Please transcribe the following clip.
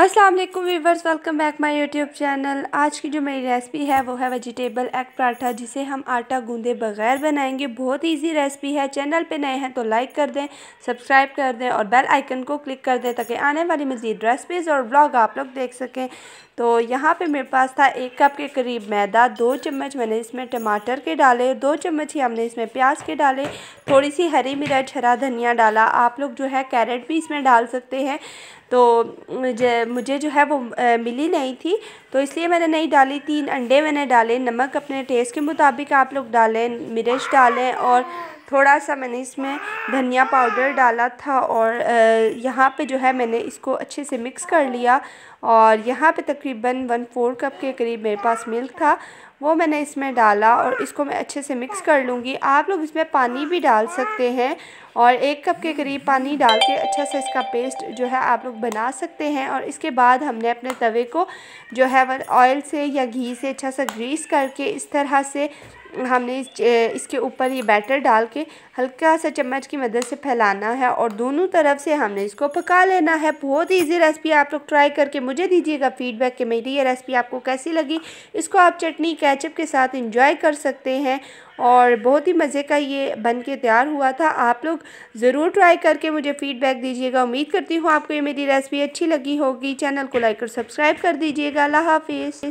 अस्सलाम वालेकुम viewers welcome back my YouTube channel आज की जो मेरी रेसिपी है वो है वेजिटेबल एग पराठा जिसे हम आटा गूंदे बगैर बनाएंगे बहुत इजी रेसिपी है चैनल पे नए हैं तो लाइक कर दें सब्सक्राइब कर दें और बेल आइकन को क्लिक कर दें ताकि आने वाली मज़ीद रेसिपीज़ और ब्लॉग आप लोग देख सकें तो यहाँ पे मेरे पास था एक कप के करीब मैदा दो चम्मच मैंने इसमें टमाटर के डाले दो चम्मच ही हमने इसमें प्याज के डाले थोड़ी सी हरी मिर्च हरा धनिया डाला आप लोग जो है कैरेट भी इसमें डाल सकते हैं तो मुझे जो है वो मिली नहीं थी तो इसलिए मैंने नहीं डाली तीन अंडे मैंने डाले नमक अपने टेस्ट के मुताबिक आप लोग डालें मिर्च डालें और थोड़ा सा मैंने इसमें धनिया पाउडर डाला था और यहाँ पे जो है मैंने इसको अच्छे से मिक्स कर लिया और यहाँ पे तकरीबन वन फोर कप के करीब मेरे पास मिल्क था वो मैंने इसमें डाला और इसको मैं अच्छे से मिक्स कर लूँगी आप लोग इसमें पानी भी डाल सकते हैं और एक कप के करीब पानी डाल के अच्छा सा इसका पेस्ट जो है आप लोग बना सकते हैं और इसके बाद हमने अपने तवे को जो है ऑयल से या घी से अच्छा सा ग्रीस करके इस तरह से हमने इसके ऊपर ये बैटर डाल के हल्का सा चम्मच की मदद से फैलाना है और दोनों तरफ से हमने इसको पका लेना है बहुत ही ईजी रेसिपी आप लोग ट्राई करके मुझे दीजिएगा फीडबैक कि मेरी ये रेसिपी आपको कैसी लगी इसको आप चटनी कह कैचअप के साथ इंजॉय कर सकते हैं और बहुत ही मज़े का ये बन के तैयार हुआ था आप लोग ज़रूर ट्राई करके मुझे फ़ीडबैक दीजिएगा उम्मीद करती हूँ आपको ये मेरी रेसिपी अच्छी लगी होगी चैनल को लाइक और सब्सक्राइब कर दीजिएगा अल्लाह हाफिज़